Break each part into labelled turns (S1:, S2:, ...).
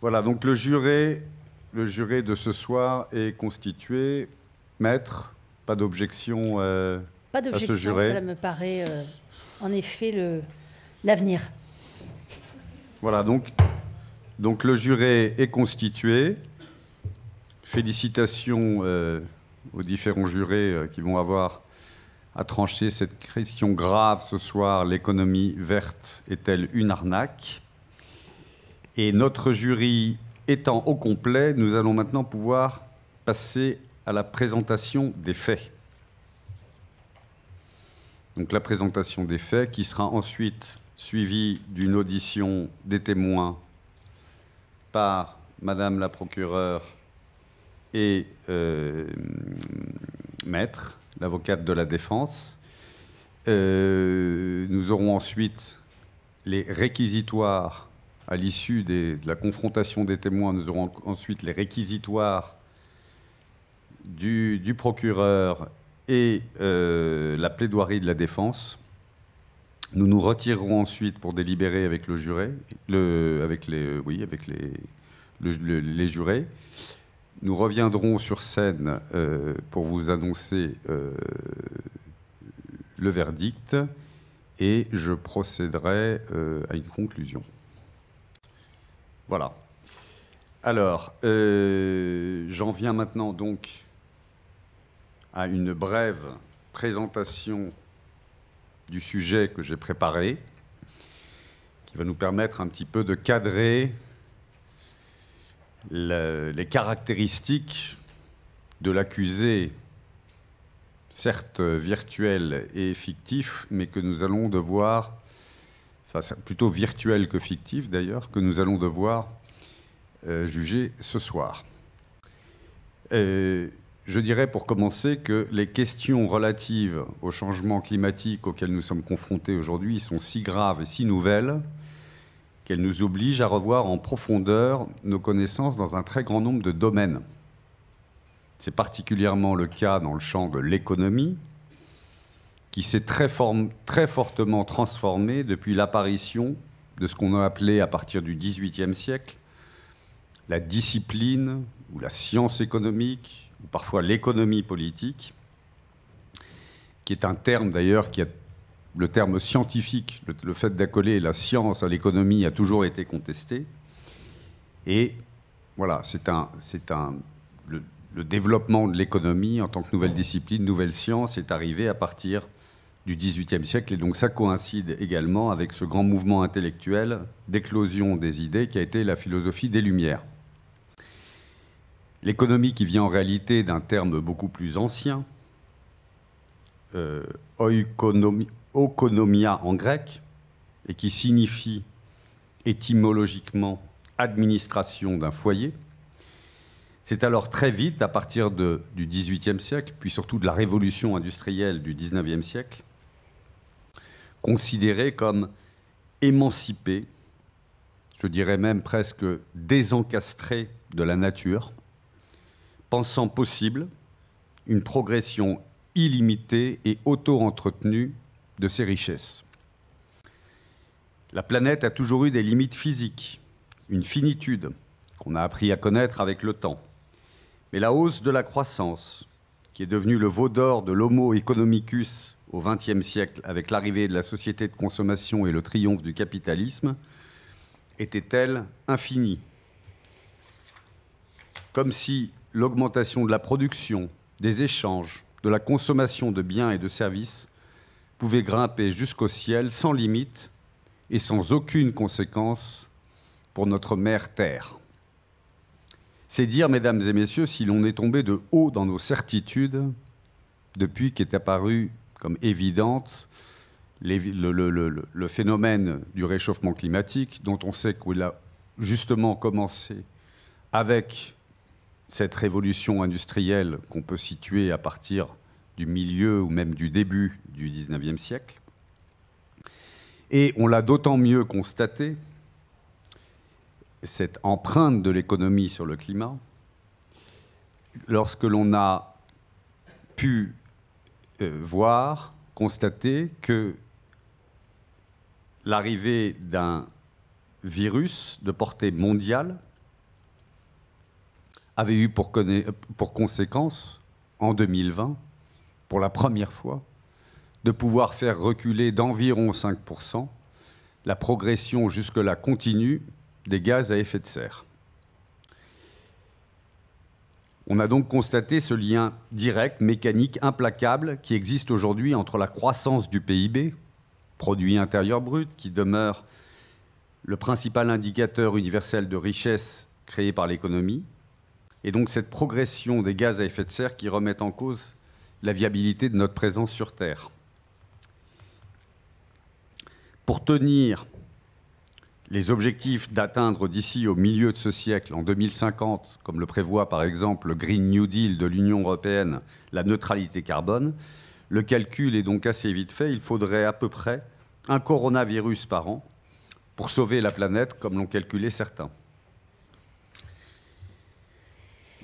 S1: Voilà, donc le juré, le de ce soir est constitué. Maître, pas d'objection euh, Pas d'objection, cela me paraît euh, en effet l'avenir. Voilà, donc, donc le juré est constitué. Félicitations euh, aux différents jurés euh, qui vont avoir à trancher cette question grave ce soir. L'économie verte est-elle une arnaque et notre jury étant au complet, nous allons maintenant pouvoir passer à la présentation des faits. Donc la présentation des faits qui sera ensuite suivie d'une audition des témoins par Madame la procureure et euh, Maître, l'avocate de la défense. Euh, nous aurons ensuite les réquisitoires à l'issue de la confrontation des témoins, nous aurons ensuite les réquisitoires du, procureur et euh, la plaidoirie de la défense. Nous nous retirerons ensuite pour délibérer avec le juré, le, avec les, euh, oui, avec les, les jurés. Nous reviendrons sur scène euh, pour vous annoncer le verdict et je procéderai à une conclusion. Voilà. Alors, euh, j'en viens maintenant donc à une brève présentation du sujet que j'ai préparé, qui va nous permettre un petit peu de cadrer les caractéristiques de l'accusé, certes virtuel et fictif, mais que nous allons devoir c'est plutôt virtuel que fictif d'ailleurs, que nous allons devoir euh, juger ce soir. je dirais pour commencer que les questions relatives au changement climatique auxquelles nous sommes confrontés aujourd'hui sont si graves et si nouvelles qu'elles nous obligent à revoir en profondeur nos connaissances dans un très grand nombre de domaines. C'est particulièrement le cas dans le champ de l'économie, qui s'est très, fortement transformé depuis l'apparition de ce qu'on a appelé à partir du XVIIIe siècle la discipline ou la science économique, ou parfois l'économie politique, qui est un terme d'ailleurs qui a le terme scientifique, le, fait d'accoler la science à l'économie a toujours été contesté. Et voilà, c'est un, c'est un, le, développement de l'économie en tant que nouvelle discipline, nouvelle science est arrivé à partir du XVIIIe siècle. Et donc ça coïncide également avec ce grand mouvement intellectuel d'éclosion des idées qui a été la philosophie des Lumières. L'économie qui vient en réalité d'un terme beaucoup plus ancien, euh, oikonomia en grec, et qui signifie étymologiquement administration d'un foyer. C'est alors très vite, à partir du XVIIIe siècle, puis surtout de la révolution industrielle du XIXe siècle, considéré comme émancipé, je dirais même presque désencastré de la nature, pensant possible une progression illimitée et auto-entretenue de ses richesses. La planète a toujours eu des limites physiques, une finitude qu'on a appris à connaître avec le temps. Mais la hausse de la croissance, qui est devenu le veau d'or de l'homo economicus au XXe siècle avec l'arrivée de la société de consommation et le triomphe du capitalisme, était-elle infinie Comme si l'augmentation de la production, des échanges, de la consommation de biens et de services pouvait grimper jusqu'au ciel sans limite et sans aucune conséquence pour notre mère Terre. C'est dire, mesdames et messieurs, si l'on est tombé de haut dans nos certitudes depuis qu'est apparu comme évidente le, phénomène du réchauffement climatique, dont on sait qu'il a justement commencé avec cette révolution industrielle qu'on peut situer à partir du milieu ou même du début du 19e siècle. Et on l'a d'autant mieux constaté cette empreinte de l'économie sur le climat, lorsque l'on a pu euh, voir, constater que l'arrivée d'un virus de portée mondiale avait eu pour, pour conséquence, en 2020, pour la première fois, de pouvoir faire reculer d'environ 5% la progression jusque-là continue des gaz à effet de serre. On a donc constaté ce lien direct, mécanique, implacable qui existe aujourd'hui entre la croissance du PIB, produit intérieur brut, qui demeure le principal indicateur universel de richesse créé par l'économie, et donc cette progression des gaz à effet de serre qui remet en cause la viabilité de notre présence sur Terre. Pour tenir les objectifs d'atteindre d'ici au milieu de ce siècle, en 2050, comme le prévoit par exemple le Green New Deal de l'Union européenne, la neutralité carbone, le calcul est donc assez vite fait. Il faudrait à peu près un coronavirus par an pour sauver la planète, comme l'ont calculé certains.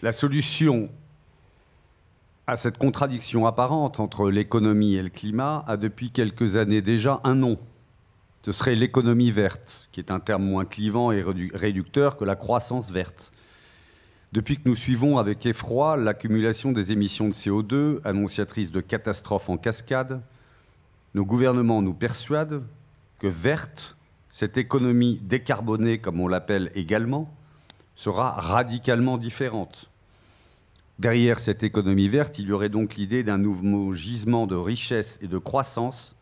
S1: La solution à cette contradiction apparente entre l'économie et le climat a depuis quelques années déjà un nom, ce serait l'économie verte, qui est un terme moins clivant et réducteur que la croissance verte. Depuis que nous suivons avec effroi l'accumulation des émissions de CO2, annonciatrice de catastrophes en cascade, nos gouvernements nous persuadent que verte, cette économie décarbonée comme on l'appelle également, sera radicalement différente. Derrière cette économie verte, il y aurait donc l'idée d'un nouveau gisement de richesse et de croissance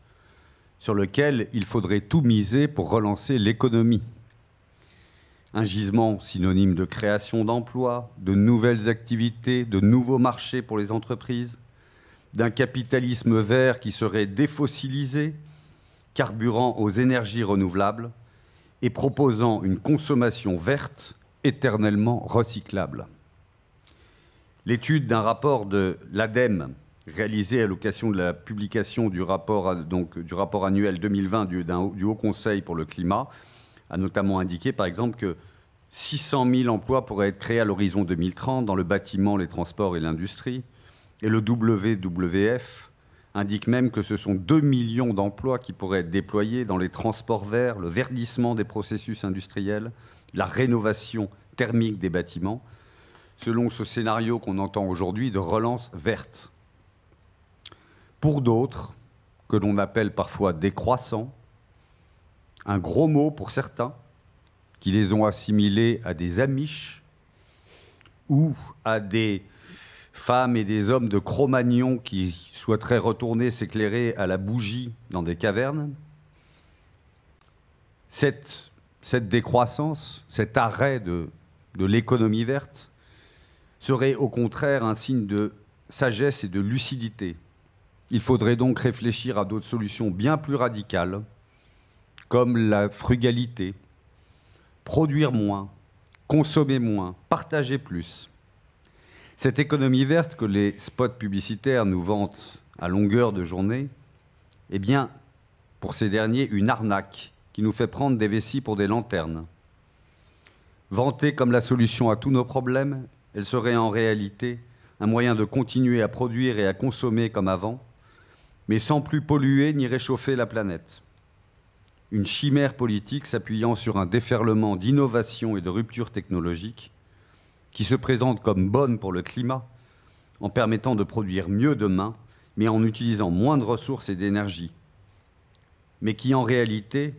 S1: sur lequel il faudrait tout miser pour relancer l'économie. Un gisement synonyme de création d'emplois, de nouvelles activités, de nouveaux marchés pour les entreprises, d'un capitalisme vert qui serait défossilisé, carburant aux énergies renouvelables et proposant une consommation verte éternellement recyclable. L'étude d'un rapport de l'ADEME, réalisé à l'occasion de la publication du rapport, annuel 2020 du, du, Haut Conseil pour le climat a notamment indiqué, par exemple, que 600 000 emplois pourraient être créés à l'horizon 2030 dans le bâtiment, les transports et l'industrie. Et le WWF indique même que ce sont 2 millions d'emplois qui pourraient être déployés dans les transports verts, le verdissement des processus industriels, la rénovation thermique des bâtiments, selon ce scénario qu'on entend aujourd'hui de relance verte. Pour d'autres, que l'on appelle parfois décroissants, un gros mot pour certains, qui les ont assimilés à des Amish ou à des femmes et des hommes de Cro-Magnon qui souhaiteraient retourner s'éclairer à la bougie dans des cavernes. Cette, décroissance, cet arrêt de l'économie verte serait au contraire un signe de sagesse et de lucidité il faudrait donc réfléchir à d'autres solutions bien plus radicales, comme la frugalité, produire moins, consommer moins, partager plus. Cette économie verte que les spots publicitaires nous vantent à longueur de journée est eh bien, pour ces derniers, une arnaque qui nous fait prendre des vessies pour des lanternes. Vantée comme la solution à tous nos problèmes, elle serait en réalité un moyen de continuer à produire et à consommer comme avant, mais sans plus polluer ni réchauffer la planète. Une chimère politique s'appuyant sur un déferlement d'innovation et de ruptures technologiques qui se présente comme bonne pour le climat en permettant de produire mieux demain, mais en utilisant moins de ressources et d'énergie, mais qui en réalité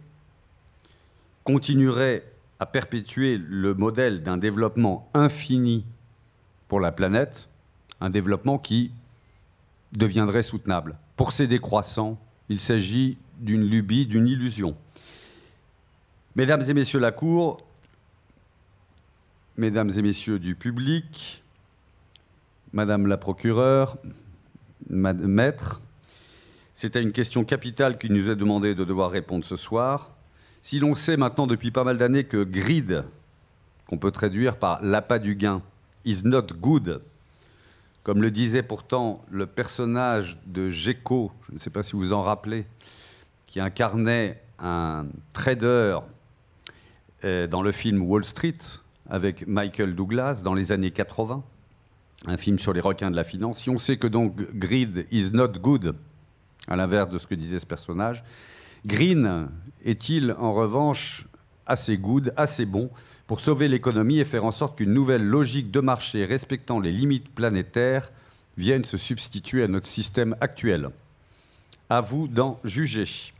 S1: continuerait à perpétuer le modèle d'un développement infini pour la planète, un développement qui deviendrait soutenable. Pour ces décroissants, il s'agit d'une lubie, d'une illusion. Mesdames et messieurs la Cour, mesdames et messieurs du public, madame la procureure, maître, c'est à une question capitale qui nous est demandé de devoir répondre ce soir. Si l'on sait maintenant depuis pas mal d'années que grid, qu'on peut traduire par l'appât du gain, is not good comme le disait pourtant le personnage de Gecko, je ne sais pas si vous en rappelez, qui incarnait un trader euh, dans le film Wall Street avec Michael Douglas dans les années 80, un film sur les requins de la finance. Si on sait que donc Greed is not good, à l'inverse de ce que disait ce personnage, Green est-il en revanche assez good, assez bon pour sauver l'économie et faire en sorte qu'une nouvelle logique de marché respectant les limites planétaires vienne se substituer à notre système actuel. À vous d'en juger.